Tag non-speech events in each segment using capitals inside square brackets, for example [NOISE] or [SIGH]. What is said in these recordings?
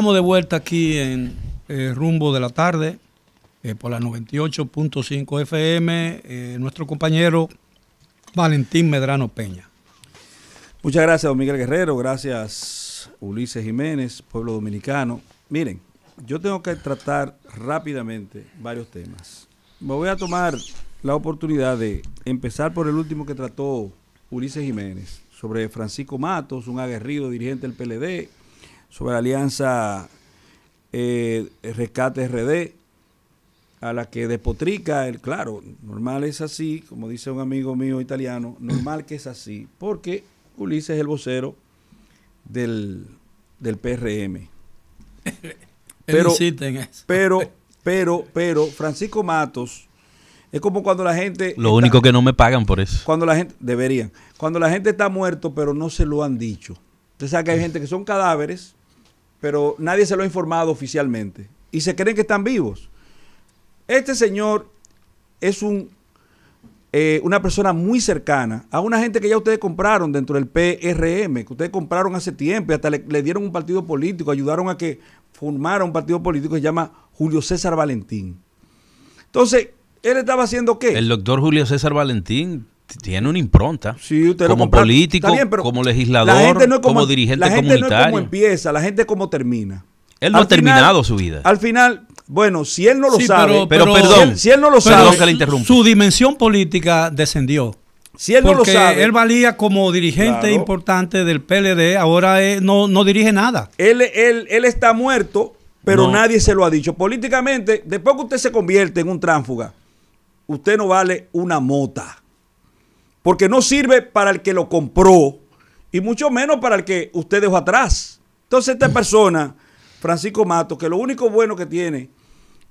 Estamos de vuelta aquí en eh, Rumbo de la Tarde eh, por la 98.5 FM. Eh, nuestro compañero Valentín Medrano Peña. Muchas gracias, don Miguel Guerrero. Gracias, Ulises Jiménez, pueblo dominicano. Miren, yo tengo que tratar rápidamente varios temas. Me voy a tomar la oportunidad de empezar por el último que trató Ulises Jiménez sobre Francisco Matos, un aguerrido dirigente del PLD, sobre la Alianza eh, Rescate RD, a la que despotrica, el, claro, normal es así, como dice un amigo mío italiano, normal que es así, porque Ulises es el vocero del, del PRM. [LAUGHS] Pero, pero, [LAUGHS] pero, pero, Francisco Matos, es como cuando la gente... Lo único que no me pagan por eso. Cuando la gente, deberían, cuando la gente está muerto pero no se lo han dicho. Usted sabe que hay gente que son cadáveres, pero nadie se lo ha informado oficialmente. Y se creen que están vivos. Este señor es un, eh, una persona muy cercana a una gente que ya ustedes compraron dentro del PRM, que ustedes compraron hace tiempo, y hasta le, le dieron un partido político, ayudaron a que formara un partido político que se llama Julio César Valentín. Entonces, él estaba haciendo qué? El doctor Julio César Valentín tiene una impronta. Sí, usted como político, como legislador, como, como, dirigente la gente como empieza, la gente como termina. Él no ha terminado su vida. Al final, bueno, si él no lo sabe, pero, perdón, si él, no lo sabe, su dimensión política descendió. Si él no lo sabe. Él valía como dirigente importante del PLD, ahora eh, no, no dirige nada. Él, él, él está muerto, pero nadie se lo ha dicho. Políticamente, después que usted se convierte en un tránfuga, usted no vale una mota porque no sirve para el que lo compró y mucho menos para el que usted dejó atrás. Entonces esta persona, Francisco Mato, que lo único bueno que tiene,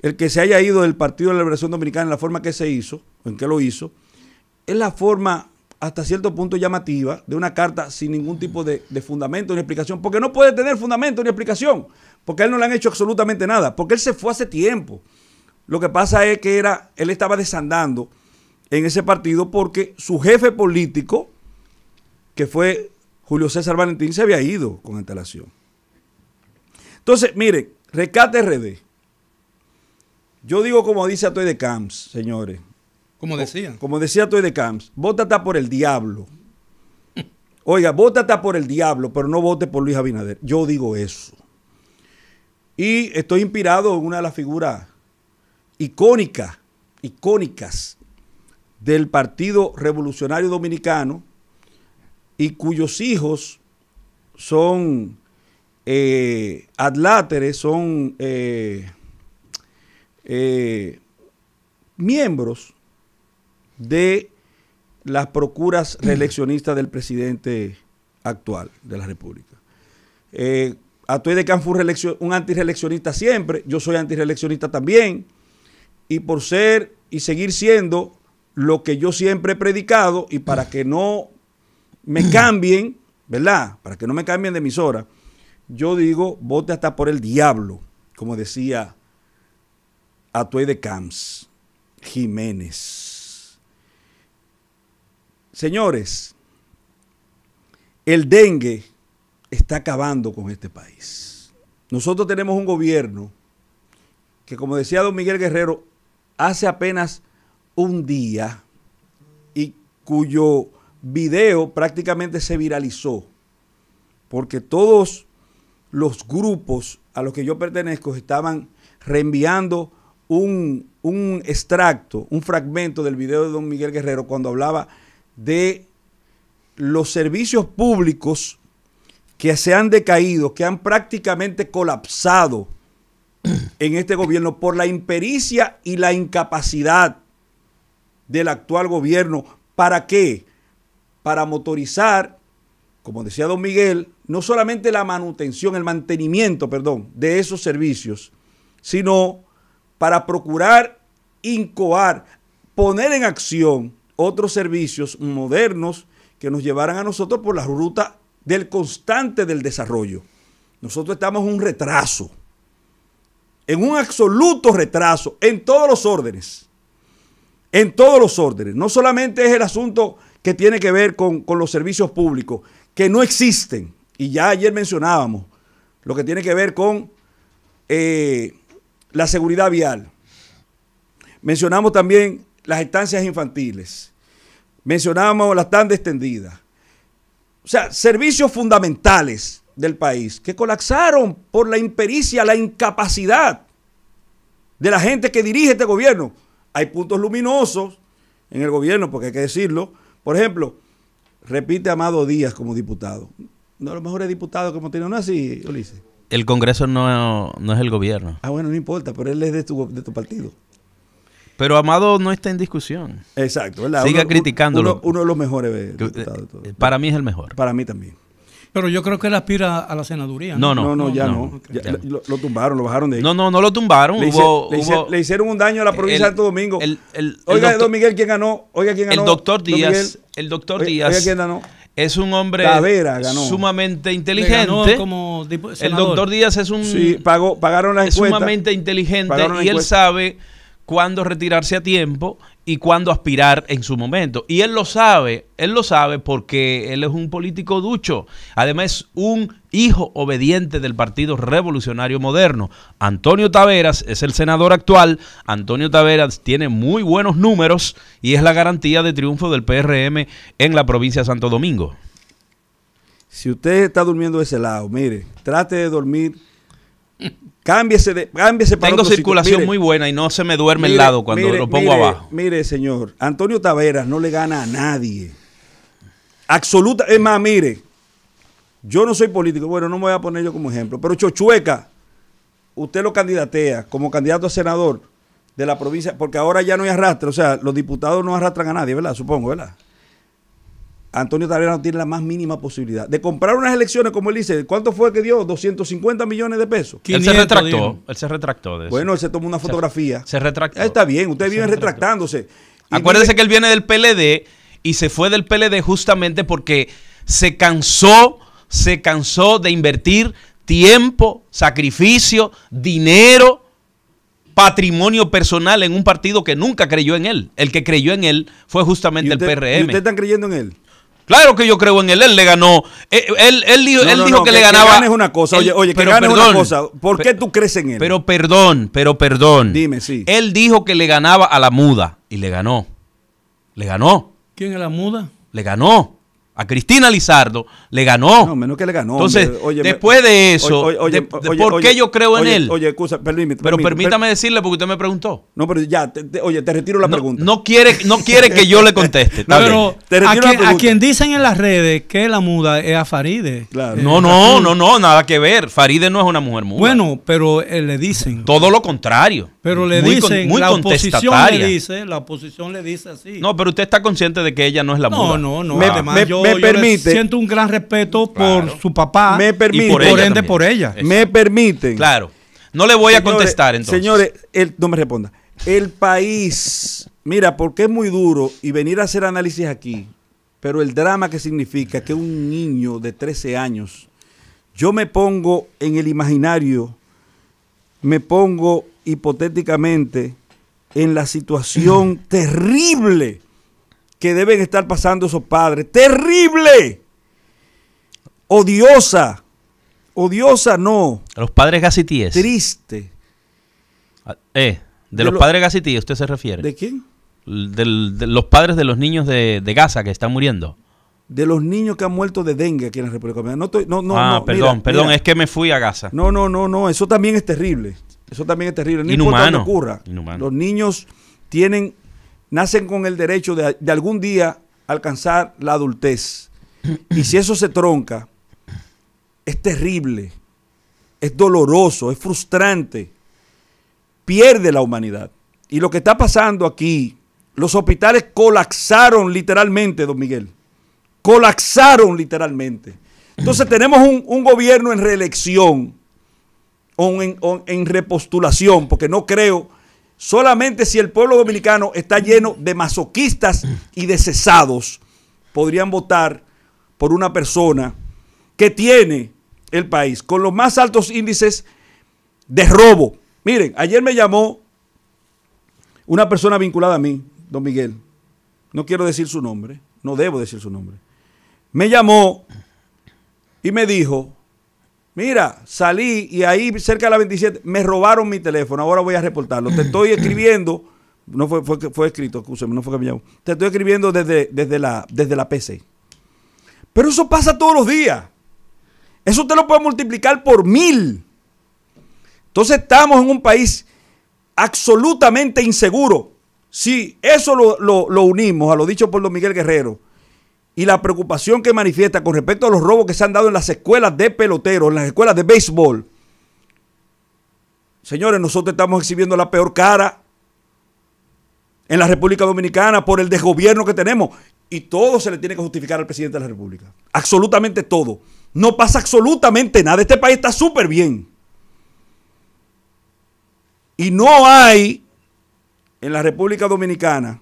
el que se haya ido del Partido de la Liberación Dominicana en la forma que se hizo, en que lo hizo, es la forma hasta cierto punto llamativa de una carta sin ningún tipo de, fundamento ni explicación, porque no puede tener fundamento ni explicación, porque a él no le han hecho absolutamente nada, porque él se fue hace tiempo. Lo que pasa es que era, él estaba desandando en ese partido porque su jefe político, que fue Julio César Valentín, se había ido con antelación. Entonces, mire, rescate RD. Yo digo como dice Atoy de Camps, señores. Como decía. como decía Atoy de Camps, vótate por el diablo. [LAUGHS] Oiga, vótate por el diablo, pero no vote por Luis Abinader. Yo digo eso. Y estoy inspirado en una de las figuras icónicas, icónicas del Partido Revolucionario Dominicano y cuyos hijos son eh, adláteres, son eh, eh, miembros de las procuras [CLEARS THROAT] reeleccionistas del presidente actual de la República. Eh, Atué de Can fue un antireeleccionista siempre, yo soy antireeleccionista también, y por ser y seguir siendo lo que yo siempre he predicado y para que no me [CLEARS THROAT] cambien, ¿verdad? Para que no me cambien de emisora, yo digo, vote hasta por el diablo, como decía Atue de Camps Jiménez. Señores, el dengue está acabando con este país. Nosotros tenemos un gobierno que, como decía don Miguel Guerrero, hace apenas un día y cuyo video prácticamente se viralizó, porque todos los grupos a los que yo pertenezco estaban reenviando un, extracto, un fragmento del video de don Miguel Guerrero cuando hablaba de los servicios públicos que se han decaído, que han prácticamente colapsado en este gobierno por la impericia y la incapacidad del actual gobierno. ¿Para qué? Para motorizar, como decía don Miguel, no solamente la manutención, el mantenimiento, perdón, de esos servicios, sino para procurar incoar, poner en acción otros servicios modernos que nos llevaran a nosotros por la ruta del constante del desarrollo. Nosotros estamos en un retraso, en un absoluto retraso en todos los órdenes en todos los órdenes. No solamente es el asunto que tiene que ver con, los servicios públicos, que no existen, y ya ayer mencionábamos, lo que tiene que ver con eh, la seguridad vial. Mencionamos también las estancias infantiles, mencionábamos las tan extendidas. O sea, servicios fundamentales del país que colapsaron por la impericia, la incapacidad de la gente que dirige este gobierno hay puntos luminosos en el gobierno, porque hay que decirlo. Por ejemplo, repite Amado Díaz como diputado. No, de los mejores diputados diputado como tiene, no así, Ulises. El Congreso no, no, es el gobierno. Ah, bueno, no importa, pero él es de tu, de tu partido. Pero Amado no está en discusión. Exacto, ¿verdad? Siga criticándolo. Uno, uno, de los mejores. Diputados, eh, para mí es el mejor. Para mí también. Pero yo creo que él aspira a la senaduría. No, no, no, no, ya no. lo, tumbaron, lo bajaron de ahí. No, no, no lo tumbaron. Le, hicieron un daño a la provincia de Santo Domingo. oiga, don Miguel, ¿quién ganó? Oiga, ¿quién ganó? El doctor Díaz. el doctor Díaz. Oiga, ¿quién ganó? es un hombre sumamente inteligente. el doctor Díaz es un sumamente inteligente y él sabe cuándo retirarse a tiempo y cuándo aspirar en su momento. Y él lo sabe, él lo sabe porque él es un político ducho. Además, un hijo obediente del Partido Revolucionario Moderno. Antonio Taveras es el senador actual. Antonio Taveras tiene muy buenos números y es la garantía de triunfo del PRM en la provincia de Santo Domingo. Si usted está durmiendo de ese lado, mire, trate de dormir Cámbiese, de, cámbiese para Tengo circulación muy buena y no se me duerme el lado cuando lo pongo abajo. Mire, señor, Antonio Taveras no le gana a nadie. Absoluta. Es más, mire, yo no soy político, bueno, no me voy a poner yo como ejemplo, pero Chochueca, usted lo candidatea como candidato a senador de la provincia, porque ahora ya no hay arrastre, o sea, los diputados no arrastran a nadie, ¿verdad? Supongo, ¿verdad? Antonio Tavera no tiene la más mínima posibilidad de comprar unas elecciones, como él dice. ¿Cuánto fue que dio? 250 millones de pesos. él se retractó. Él se retractó. Bueno, él se tomó una fotografía. Se, retractó. Está bien, Usted viene retractándose. Acuérdense que él viene del PLD y se fue del PLD justamente porque se cansó, se cansó de invertir tiempo, sacrificio, dinero, patrimonio personal en un partido que nunca creyó en él. El que creyó en él fue justamente el PRM. ¿y ¿Ustedes están creyendo en él? Claro que yo creo en él, él le ganó. Eh, él, dijo, él dijo que, le ganaba. Que ganes una cosa, oye, oye, pero, que una cosa. ¿Por qué tú crees en él? Pero perdón, pero perdón. Dime, sí. Él dijo que le ganaba a la muda y le ganó. Le ganó. ¿Quién es la muda? Le ganó. A Cristina Lizardo le ganó. No, menos que le ganó. Entonces, después de eso, ¿por qué yo creo en él? Oye, excusa, permítame. Pero permítame decirle porque usted me preguntó. No, pero ya, oye, te retiro la pregunta. No quiere, no quiere que yo le conteste. pero a, quien, dicen en las redes que la muda es a Faride. Claro. no, eh, no, no, no, nada que ver. Faride no es una mujer muda. Bueno, pero eh, le dicen. Todo lo contrario. Pero le dicen, muy la dice, la oposición le dice así. No, pero usted está consciente de que ella no es la muda. No, no, no permite. Siento un gran respeto por su papá y por, ende por ella. Me permiten. Claro. No le voy a contestar entonces. Señores, no me responda. El país, mira, porque es muy duro y venir a hacer análisis aquí, pero el drama que significa que un niño de 13 años, yo me pongo en el imaginario, me pongo hipotéticamente en la situación [CLEARS THROAT] terrible que deben estar pasando esos padres. Terrible. Odiosa. Odiosa no. los padres gacitíes. Triste. Ah, eh, de, los padres gacitíes usted se refiere. ¿De quién? de los padres de los niños de, Gaza que están muriendo de los niños que han muerto de dengue aquí en la República Dominicana. No, no, ah, perdón, perdón, es que me fui a Gaza. No, no, no, no, eso también es terrible. Eso también es terrible. No Inhumano. ocurra. Los niños tienen nacen con el derecho de, algún día alcanzar la adultez. Y si eso se tronca, es terrible, es doloroso, es frustrante, pierde la humanidad. Y lo que está pasando aquí, los hospitales colapsaron literalmente, don Miguel, colapsaron literalmente. Entonces [CLEARS THROAT] tenemos un, un gobierno en reelección en, en repostulación, porque no creo Solamente si el pueblo dominicano está lleno de masoquistas y de cesados, podrían votar por una persona que tiene el país con los más altos índices de robo. Miren, ayer me llamó una persona vinculada a mí, don Miguel. No quiero decir su nombre, no debo decir su nombre. Me llamó y me dijo Mira, salí y ahí cerca de la 27 me robaron mi teléfono. Ahora voy a reportarlo. Te estoy [CLEARS THROAT] escribiendo. No fue, fue escrito, escúcheme, no fue que me llamó. Te estoy escribiendo desde, desde, la, desde la PC. Pero eso pasa todos los días. Eso te lo puede multiplicar por mil. Entonces estamos en un país absolutamente inseguro. Si eso lo, lo unimos a lo dicho por don Miguel Guerrero, y la preocupación que manifiesta con respecto a los robos que se han dado en las escuelas de peloteros, en las escuelas de béisbol. Señores, nosotros estamos exhibiendo la peor cara en la República Dominicana por el desgobierno que tenemos. Y todo se le tiene que justificar al presidente de la República. Absolutamente todo. No pasa absolutamente nada. Este país está súper bien. Y no hay en la República Dominicana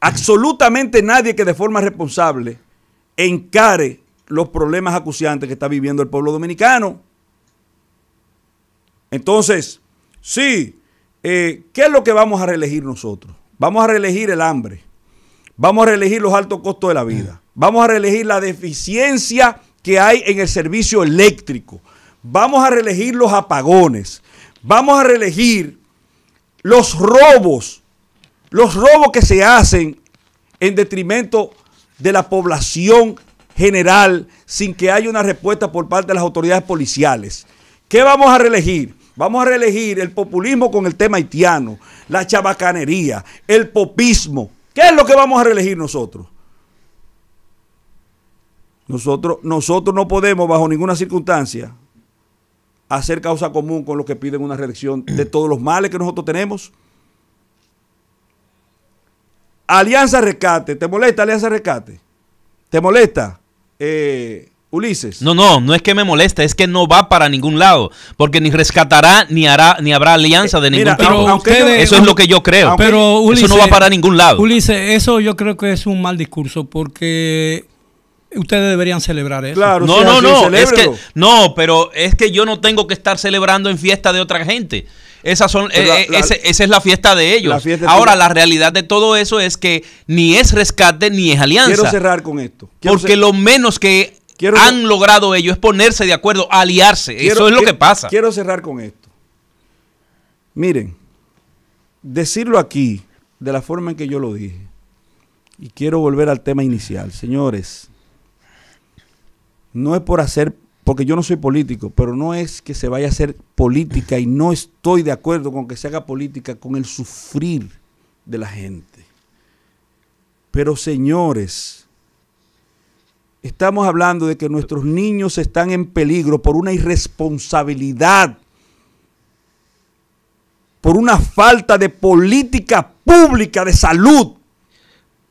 absolutamente nadie que de forma responsable encare los problemas acuciantes que está viviendo el pueblo dominicano. Entonces, sí, eh, ¿qué es lo que vamos a reelegir nosotros? Vamos a reelegir el hambre, vamos a reelegir los altos costos de la vida, vamos a reelegir la deficiencia que hay en el servicio eléctrico, vamos a reelegir los apagones, vamos a reelegir los robos los robos que se hacen en detrimento de la población general sin que haya una respuesta por parte de las autoridades policiales. ¿Qué vamos a reelegir? Vamos a reelegir el populismo con el tema haitiano, la chabacanería, el popismo. ¿Qué es lo que vamos a reelegir nosotros? Nosotros, nosotros no podemos bajo ninguna circunstancia hacer causa común con los que piden una reelección de todos los males que nosotros tenemos. Alianza Rescate, ¿te molesta Alianza Rescate? ¿Te molesta? Eh, Ulises. No, no, no es que me molesta, es que no va para ningún lado, porque ni rescatará ni hará ni habrá alianza eh, de ningún tipo. eso es lo que yo creo. Pero Ulises, eso no va para ningún lado. Ulises, eso yo creo que es un mal discurso porque ustedes deberían celebrar eso. no, no, no, no, pero es que yo no tengo que estar celebrando en fiesta de otra gente. Esas son, pues eh, eh, esa es la fiesta de ellos. Ahora, la realidad de todo eso es que ni es rescate ni es alianza. Quiero cerrar con esto. porque lo menos que han logrado ellos es ponerse de acuerdo, aliarse. eso es lo que pasa. Quiero cerrar con esto. Miren, decirlo aquí de la forma en que yo lo dije. Y quiero volver al tema inicial. Señores, no es por hacer porque yo no soy político, pero no es que se vaya a hacer política y no estoy de acuerdo con que se haga política con el sufrir de la gente. Pero señores, estamos hablando de que nuestros niños están en peligro por una irresponsabilidad, por una falta de política pública de salud.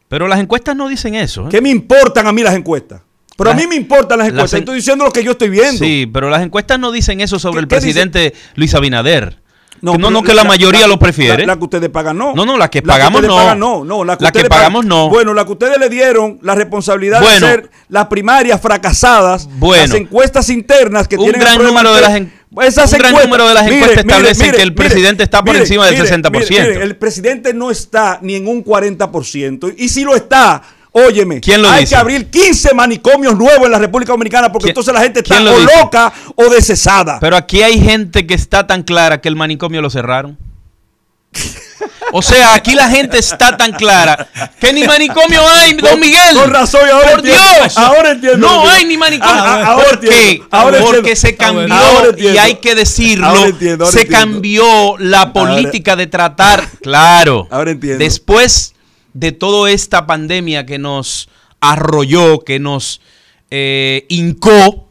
Pero las encuestas no dicen eso. ¿eh? ¿Qué me importan a mí las encuestas? Pero a mí me importan las encuestas. Estoy diciendo lo que yo estoy viendo. Sí, pero las encuestas no dicen eso sobre el presidente Luis Abinader. No, no, no, que la, mayoría lo prefiere. La, que ustedes pagan no. No, no, la que pagamos que no. Pagan, no. no. la que, pagamos no. Bueno, la que ustedes le dieron la responsabilidad de ser las primarias fracasadas, bueno, las encuestas internas que un tienen gran número de las encuestas. un gran número de las encuestas establecen que el presidente está por encima del 60%. el presidente no está ni en un 40%. Y si lo está, Óyeme, hay que abrir 15 manicomios nuevos en la República Dominicana porque entonces la gente está o loca o desesada. Pero aquí hay gente que está tan clara que el manicomio lo cerraron. O sea, aquí la gente está tan clara que ni manicomio hay, don Miguel. razón, ahora Por Dios. Ahora entiendo. No hay ni manicomio. Ah, ¿Por qué? Porque se ah, cambió, y hay que decirlo, se cambió la política de tratar, claro. Ahora entiendo. Después de toda esta pandemia que nos arrolló, que nos eh, hincó,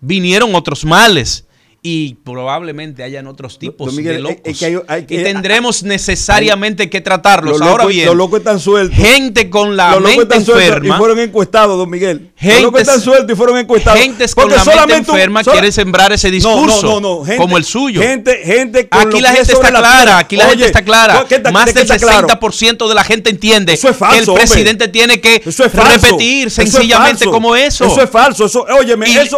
vinieron otros males y probablemente hayan otros tipos de locos. y tendremos necesariamente que tratarlos. Ahora bien, los locos sueltos. Gente con la mente enferma. Y fueron encuestados, don Miguel. Gente, los locos están sueltos y fueron encuestados. Gente con la mente enferma quiere sembrar ese discurso no, no, no, gente, como el suyo. Gente, gente con aquí la gente está clara, aquí la gente está clara. Más del 60% de la gente entiende que el presidente tiene que repetir sencillamente como eso. Eso es falso. Eso,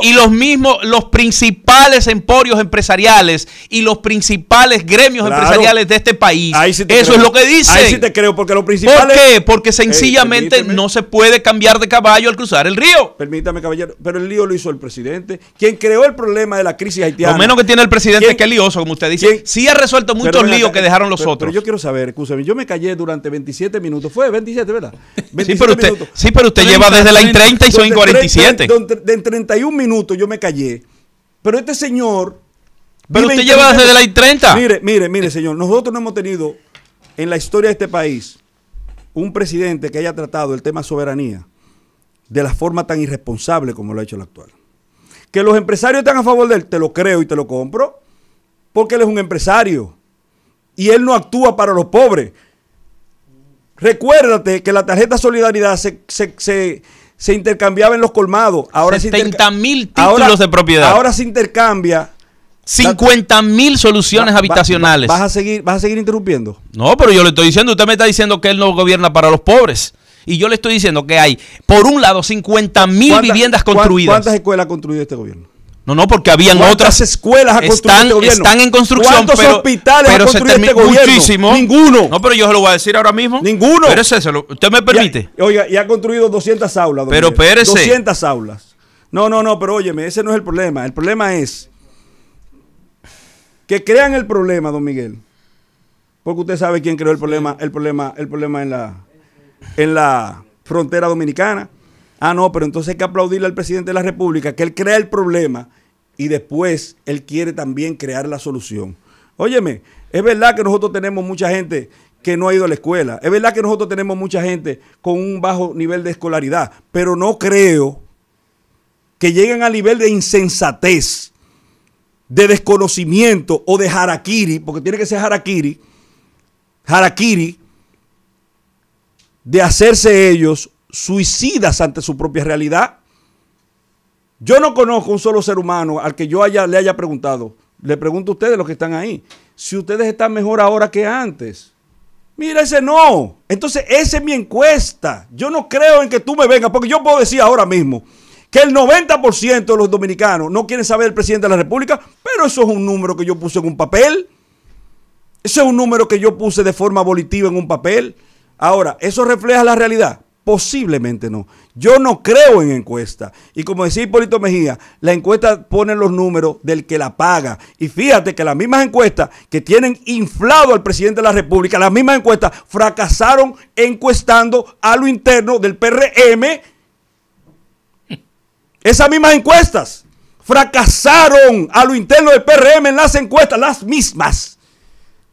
y, los mismos, los principales en empresariales y los principales gremios empresariales de este país. Eso es lo que dice. Ahí sí te creo, porque lo principal. Porque eh, sencillamente no se puede cambiar de caballo al cruzar el río. Permítame, caballero, pero el lío lo hizo el presidente. Quien creó el problema de la crisis haitiana. Lo menos que tiene el presidente que es lioso, como usted dice. si ha resuelto muchos líos que eh, dejaron los otros. yo quiero saber, escúchame, yo me callé durante 27 minutos. Fue 27, ¿verdad? 27 sí, pero usted, Sí, pero usted lleva desde la I-30 y son 47. en 31 minutos yo me callé pero este señor. Pero usted lleva desde la I-30. Mire, mire, mire, señor. Nosotros no hemos tenido en la historia de este país un presidente que haya tratado el tema soberanía de la forma tan irresponsable como lo ha hecho el actual. Que los empresarios están a favor de él, te lo creo y te lo compro, porque él es un empresario y él no actúa para los pobres. Recuérdate que la tarjeta solidaridad se, se intercambiaba en los colmados. Ahora 70 mil títulos de propiedad. Ahora se intercambia. 50 mil soluciones habitacionales. vas, a seguir, ¿Vas a seguir interrumpiendo? No, pero yo le estoy diciendo, usted me está diciendo que él no gobierna para los pobres. Y yo le estoy diciendo que hay, por un lado, 50 mil viviendas construidas. ¿Cuántas escuelas ha construido este gobierno? No, no, porque habían otras escuelas a construir este están, en construcción. ¿Cuántos hospitales construido este Muchísimo. Ninguno. No, pero yo se lo voy a decir ahora mismo. Ninguno. Pérese, usted me permite. oiga, y ha construido 200 aulas. Pero pérese. 200 aulas. No, no, no, pero óyeme, ese no es el problema. El problema es que crean el problema, don Miguel. Porque usted sabe quién creó el problema, el problema, el problema en la, en la frontera dominicana. Ah, no, pero entonces hay que aplaudirle al presidente de la República, que él crea el problema y después él quiere también crear la solución. Óyeme, es verdad que nosotros tenemos mucha gente que no ha ido a la escuela, es verdad que nosotros tenemos mucha gente con un bajo nivel de escolaridad, pero no creo que lleguen al nivel de insensatez, de desconocimiento o de harakiri, porque tiene que ser harakiri, harakiri, de hacerse ellos suicidas ante su propia realidad. Yo no conozco un solo ser humano al que yo haya, le haya preguntado, le pregunto a ustedes los que están ahí, si ustedes están mejor ahora que antes. Mira, ese no. Entonces, esa es mi encuesta. Yo no creo en que tú me vengas, porque yo puedo decir ahora mismo que el 90% de los dominicanos no quieren saber el presidente de la República, pero eso es un número que yo puse en un papel. Ese es un número que yo puse de forma volitiva en un papel. Ahora, ¿eso refleja la realidad? Posiblemente no. Yo no creo en encuestas. Y como decía Hipólito Mejía, la encuesta pone los números del que la paga. Y fíjate que las mismas encuestas que tienen inflado al presidente de la República, las mismas encuestas fracasaron encuestando a lo interno del PRM. Esas mismas encuestas fracasaron a lo interno del PRM en las encuestas, las mismas.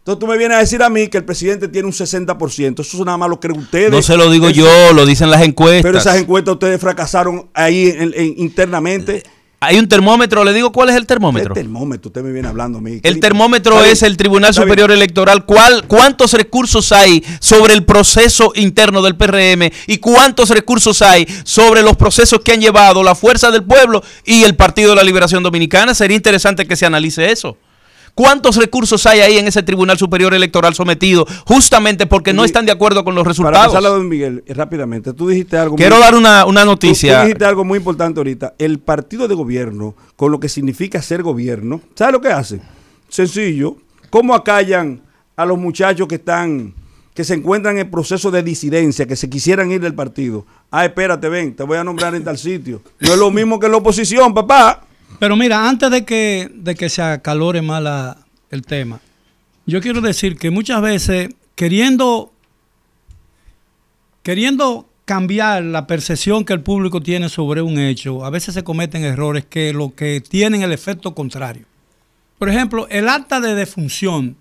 Entonces tú me vienes a decir a mí que el presidente tiene un 60%. Eso nada más lo creen ustedes. No se lo digo yo, lo dicen las encuestas. Pero esas encuestas ustedes fracasaron ahí internamente. Hay un termómetro, le digo cuál es el termómetro. El termómetro, usted me viene hablando a mí. El termómetro es el Tribunal Superior Electoral. ¿Cuál, ¿Cuántos recursos hay sobre el proceso interno del PRM y cuántos recursos hay sobre los procesos que han llevado la Fuerza del Pueblo y el Partido de la Liberación Dominicana? Sería interesante que se analice eso. ¿Cuántos recursos hay ahí en ese Tribunal Superior Electoral sometido justamente porque no están de acuerdo con los resultados? Para pasarlo, don Miguel, eh, rápidamente, tú dijiste algo... Quiero dar una, noticia. Tú, dijiste algo muy importante ahorita. El partido de gobierno, con lo que significa ser gobierno, ¿sabes lo que hace? Sencillo. ¿Cómo acallan a los muchachos que están que se encuentran en proceso de disidencia, que se quisieran ir del partido. Ah, espérate, ven, te voy a nombrar en tal sitio. No es lo mismo que la oposición, papá. Pero mira, antes de que, de que se acalore más el tema, yo quiero decir que muchas veces queriendo, queriendo cambiar la percepción que el público tiene sobre un hecho, a veces se cometen errores que lo que tienen el efecto contrario. Por ejemplo, el acta de defunción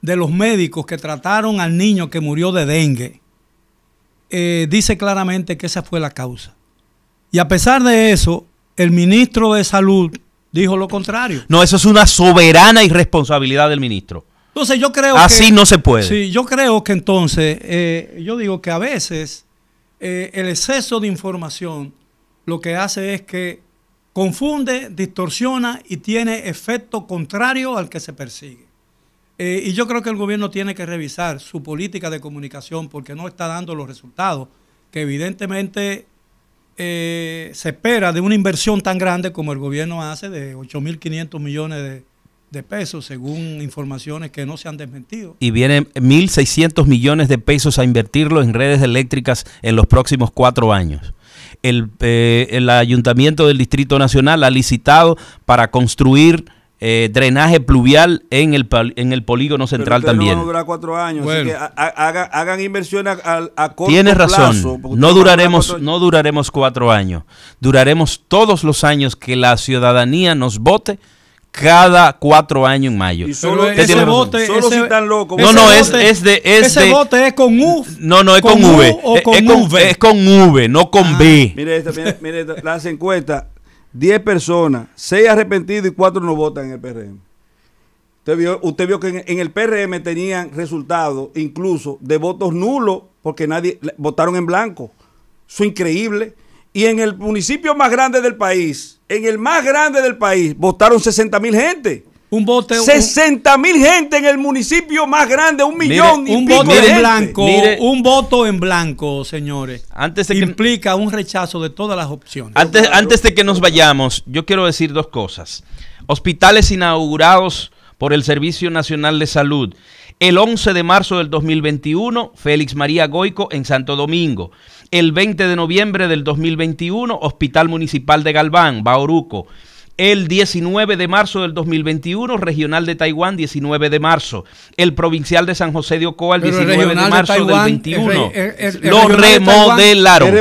de los médicos que trataron al niño que murió de dengue eh, dice claramente que esa fue la causa. Y a pesar de eso, el ministro de Salud dijo lo contrario. No, eso es una soberana irresponsabilidad del ministro. Entonces yo creo que... Así no se puede. Sí, yo creo que entonces, eh, yo digo que a veces eh, el exceso de información lo que hace es que confunde, distorsiona y tiene efecto contrario al que se persigue. Eh, y yo creo que el gobierno tiene que revisar su política de comunicación porque no está dando los resultados que evidentemente eh, se espera de una inversión tan grande como el gobierno hace de 8.500 millones de, pesos, según informaciones que no se han desmentido. Y vienen 1.600 millones de pesos a invertirlo en redes eléctricas en los próximos cuatro años. El, eh, el ayuntamiento del Distrito Nacional ha licitado para construir eh, drenaje pluvial en el, en el polígono central Pero también. No va a durar cuatro años, así que hagan inversión a, a corto Tienes razón, plazo, no duraremos, cuatro... no duraremos cuatro años, duraremos todos los años que la ciudadanía nos vote cada cuatro años en mayo. Y solo, ese bote, solo si están locos. No, no, es, es de. ese de, bote es con U. No, no, es con, U, v, es, Con, es, con V, no con ah, B. Mire, esta, mire, mire esta, las 10 personas, 6 arrepentidos y 4 no votan en el PRM. Usted vio, que en, el PRM tenían resultados incluso de votos nulos porque nadie votaron en blanco. Eso es increíble. Y en el municipio más grande del país, en el más grande del país, votaron 60 mil gente un bote. 60 mil gente en el municipio más grande, un millón y un pico blanco. un voto en blanco, señores. implica un rechazo de todas las opciones. Antes, antes de que nos vayamos, yo quiero decir dos cosas. Hospitales inaugurados por el Servicio Nacional de Salud. El 11 de marzo del 2021, Félix María Goico en Santo Domingo. El 20 de noviembre del 2021, Hospital Municipal de Galván, Bauruco. El 19 de marzo del 2021, regional de Taiwán, 19 de marzo. El provincial de San José de Ocoa, el 19 de marzo del 21. lo remodelaron. Es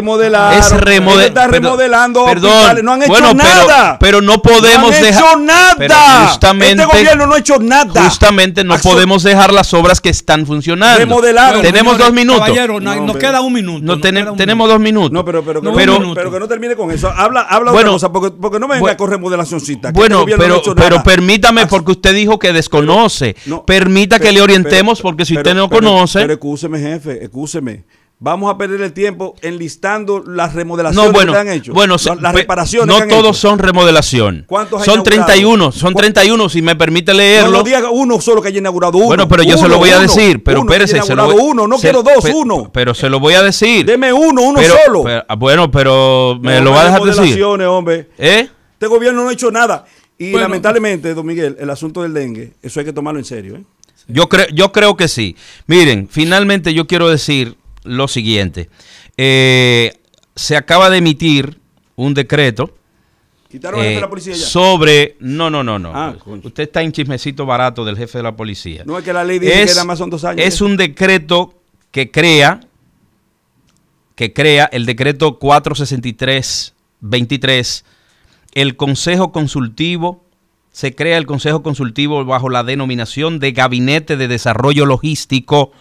remodelaron. Es remodelando. Perdón. No han hecho bueno, nada. Pero, no podemos dejar. nada. justamente, este gobierno no ha hecho nada. Justamente no podemos dejar las obras que están funcionando. Remodelaron. tenemos dos minutos. nos queda un minuto. tenemos dos minutos. No, pero, pero, que, pero, pero, que no termine con eso. Habla, habla bueno, cosa, porque, porque no me venga con a bueno, este pero, pero permítame, porque usted dijo que desconoce. Permita que le orientemos, porque si usted no conoce. Pero escúcheme, jefe, escúcheme. Vamos a perder el tiempo enlistando las remodelaciones bueno, que han hecho. Bueno, las reparaciones. No todos son remodelación. ¿Cuántos Son 31, son 31, si me permite leerlo. No, lo diga uno solo que haya inaugurado uno. Bueno, pero yo se lo voy a decir. Pero uno, espérese, se lo voy, uno, no quiero dos, uno. Pero se lo voy a decir. Deme uno, uno solo. Ah, bueno, pero me lo va a dejar decir. hombre. ¿Eh? Este gobierno no ha hecho nada. Y lamentablemente, don Miguel, el asunto del dengue, eso hay que tomarlo en serio. ¿eh? Yo, creo, yo creo que sí. Miren, finalmente yo quiero decir lo siguiente. Eh, se acaba de emitir un decreto. ¿Quitaron la eh, policía ya? Sobre. No, no, no, no. Ah, Usted está en chismecito barato del jefe de la policía. No, es que la ley dice que nada más son dos años. Es un decreto que crea. Que crea el decreto 463-23 el Consejo Consultivo, se crea el Consejo Consultivo bajo la denominación de Gabinete de Desarrollo Logístico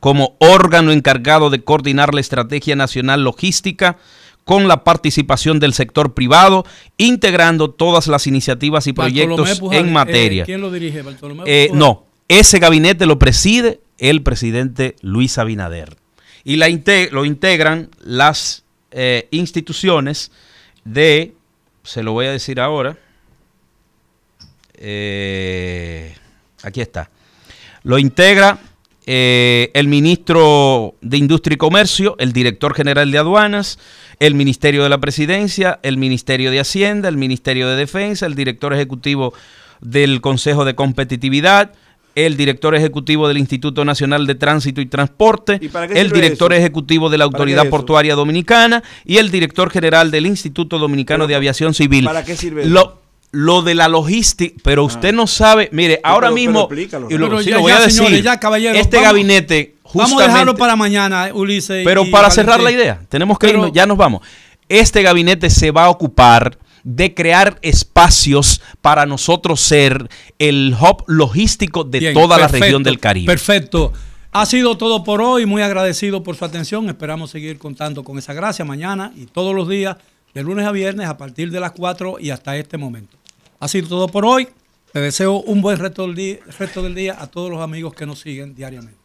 como órgano encargado de coordinar la Estrategia Nacional Logística con la participación del sector privado, integrando todas las iniciativas y proyectos en eh, materia. ¿Quién lo dirige, Bartolomé? Eh, no, ese gabinete lo preside el presidente Luis Abinader. Y lo integran las eh, instituciones de se lo voy a decir ahora. Eh, aquí está. Lo integra eh, el ministro de Industria y Comercio, el director general de aduanas, el Ministerio de la Presidencia, el Ministerio de Hacienda, el Ministerio de Defensa, el director ejecutivo del Consejo de Competitividad, el director ejecutivo del Instituto Nacional de Tránsito y Transporte, el director ejecutivo de la Autoridad Portuaria Dominicana y el director general del Instituto Dominicano de Aviación Civil. ¿Para qué sirve? Lo, de la logística, pero ah. usted no sabe, mire, ahora mismo, y lo, voy a decir, este gabinete, vamos a dejarlo para mañana, Ulises. Pero para cerrar la idea, tenemos que irnos, ya nos vamos. Este gabinete se va a ocupar de crear espacios para nosotros ser el hub logístico de toda la región del Caribe. Perfecto. Ha sido todo por hoy. Muy agradecido por su atención. Esperamos seguir contando con esa gracia mañana y todos los días, de lunes a viernes, a partir de las 4 y hasta este momento. Ha sido todo por hoy. Te deseo un buen día, resto del día a todos los amigos que nos siguen diariamente.